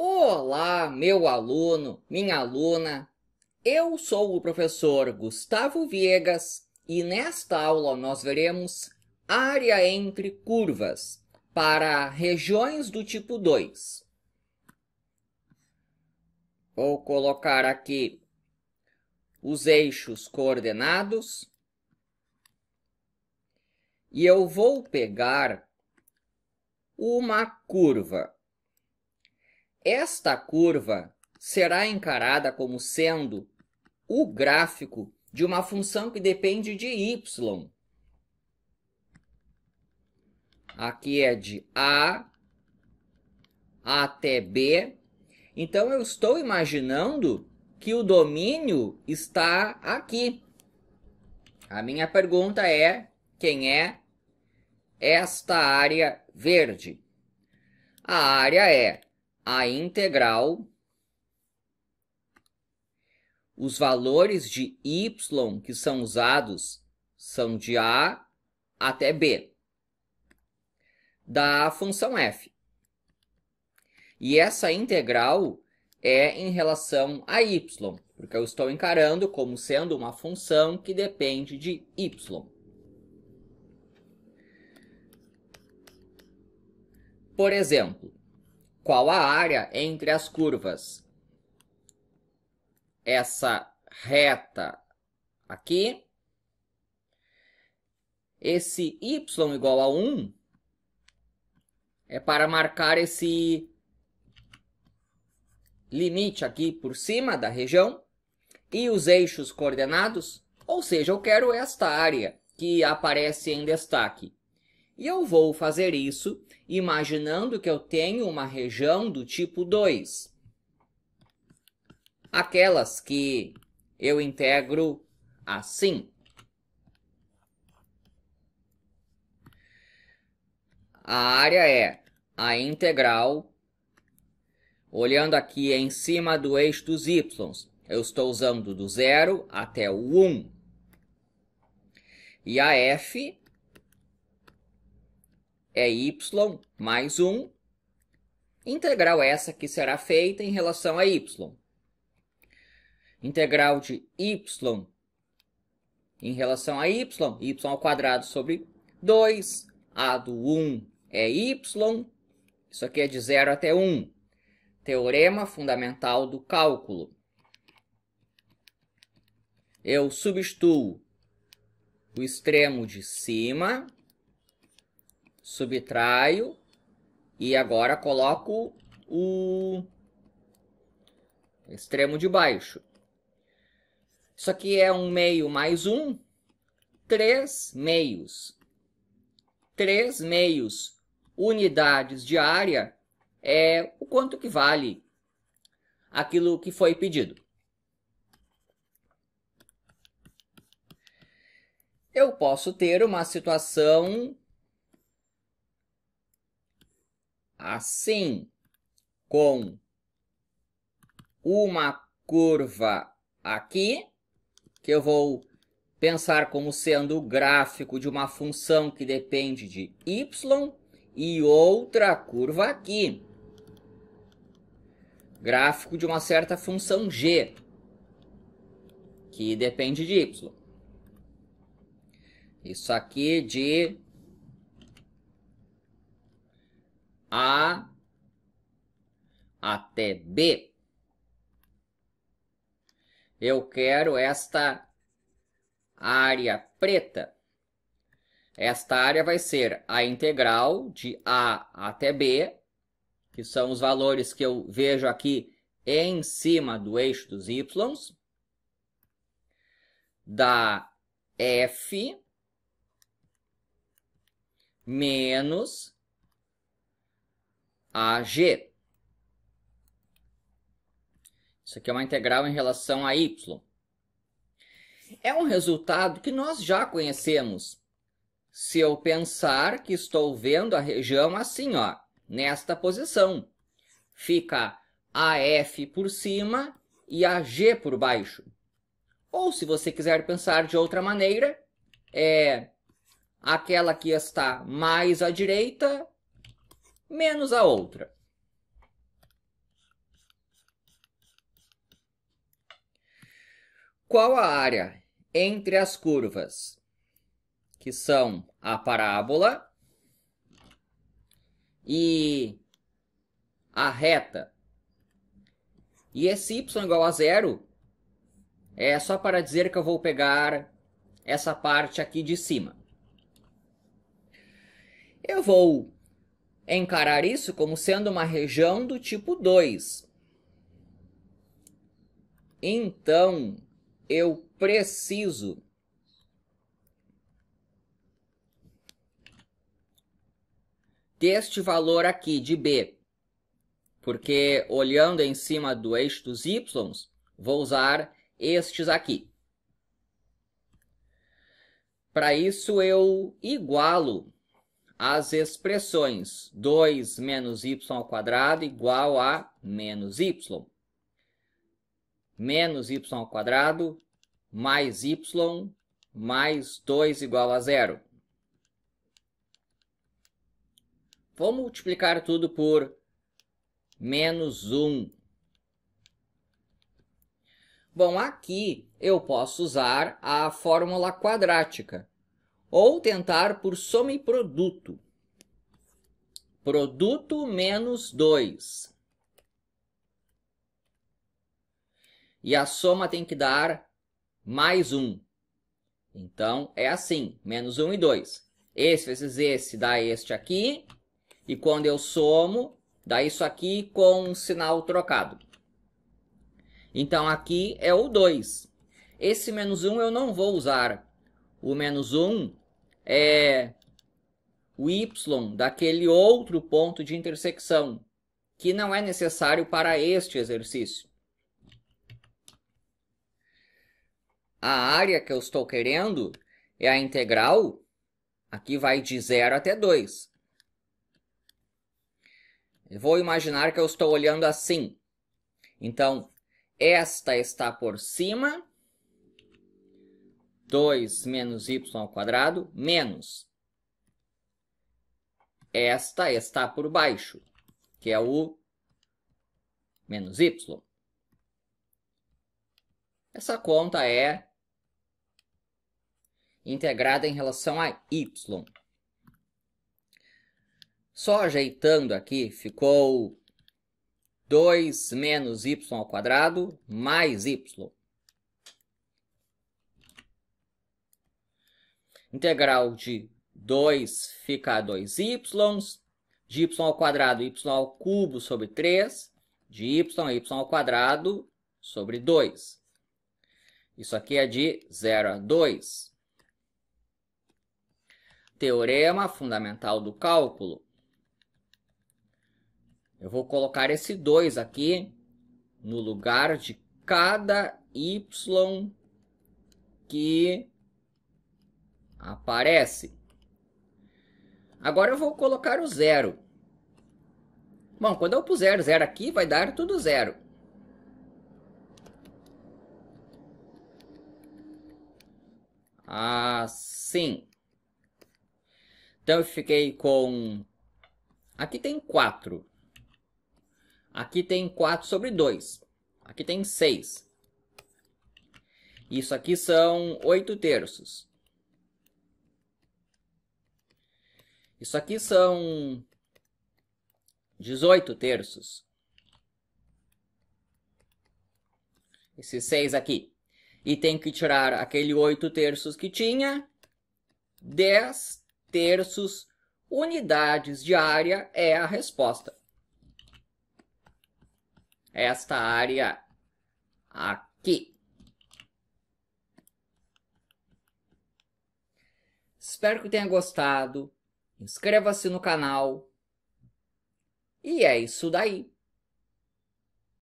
Olá, meu aluno, minha aluna. Eu sou o professor Gustavo Viegas e nesta aula nós veremos área entre curvas para regiões do tipo 2. Vou colocar aqui os eixos coordenados e eu vou pegar uma curva esta curva será encarada como sendo o gráfico de uma função que depende de y. Aqui é de a até b. Então, eu estou imaginando que o domínio está aqui. A minha pergunta é, quem é esta área verde? A área é a integral, os valores de y que são usados são de a até b da função f. E essa integral é em relação a y, porque eu estou encarando como sendo uma função que depende de y. Por exemplo, qual a área entre as curvas. Essa reta aqui. Esse y igual a 1 é para marcar esse limite aqui por cima da região. E os eixos coordenados, ou seja, eu quero esta área que aparece em destaque. E eu vou fazer isso imaginando que eu tenho uma região do tipo 2. Aquelas que eu integro assim. A área é a integral, olhando aqui em cima do eixo dos y, eu estou usando do zero até o 1. Um. E a f é y mais 1, integral essa que será feita em relação a y. Integral de y em relação a y, y ao quadrado sobre 2, a do 1 é y, isso aqui é de 0 até 1. Teorema fundamental do cálculo. Eu substituo o extremo de cima subtraio e agora coloco o extremo de baixo. Isso aqui é um meio mais um, três meios. Três meios unidades de área é o quanto que vale aquilo que foi pedido. Eu posso ter uma situação assim, com uma curva aqui, que eu vou pensar como sendo o gráfico de uma função que depende de y e outra curva aqui. Gráfico de uma certa função g, que depende de y. Isso aqui de A até B. Eu quero esta área preta. Esta área vai ser a integral de A até B, que são os valores que eu vejo aqui em cima do eixo dos y, da f menos AG. Isso aqui é uma integral em relação a y. É um resultado que nós já conhecemos. Se eu pensar que estou vendo a região assim, ó, nesta posição, fica AF por cima e AG por baixo. Ou se você quiser pensar de outra maneira, é aquela que está mais à direita menos a outra. Qual a área entre as curvas que são a parábola e a reta? E esse y igual a zero é só para dizer que eu vou pegar essa parte aqui de cima. Eu vou encarar isso como sendo uma região do tipo 2. Então, eu preciso deste valor aqui de B, porque olhando em cima do eixo dos y, vou usar estes aqui. Para isso, eu igualo as expressões 2 menos y ao quadrado igual a menos y. Menos y ao quadrado mais y mais 2 igual a zero. Vou multiplicar tudo por menos 1. Bom, aqui eu posso usar a fórmula quadrática. Ou tentar por soma e produto. Produto menos 2. E a soma tem que dar mais 1. Um. Então, é assim, menos 1 um e 2. Esse vezes esse dá este aqui. E quando eu somo, dá isso aqui com um sinal trocado. Então, aqui é o 2. Esse menos 1 um eu não vou usar. O menos 1 um é, o y daquele outro ponto de intersecção, que não é necessário para este exercício. A área que eu estou querendo é a integral, aqui vai de 0 até 2. Vou imaginar que eu estou olhando assim. Então, esta está por cima 2 menos y ao quadrado menos esta está por baixo, que é o menos y. Essa conta é integrada em relação a y. Só ajeitando aqui, ficou 2 menos y ao quadrado mais y. Integral de 2 fica 2y, de y ao quadrado, y ao cubo sobre 3, de y, y ao quadrado sobre 2. Isso aqui é de 0 a 2. Teorema fundamental do cálculo. Eu vou colocar esse 2 aqui no lugar de cada y que Aparece. Agora eu vou colocar o zero. Bom, quando eu puser zero aqui, vai dar tudo zero. Assim. Então eu fiquei com... Aqui tem 4. Aqui tem 4 sobre 2. Aqui tem 6. Isso aqui são 8 terços. Isso aqui são 18 terços. Esses 6 aqui. E tem que tirar aquele 8 terços que tinha. 10 terços unidades de área é a resposta. Esta área aqui. Espero que tenha gostado inscreva-se no canal. E é isso daí.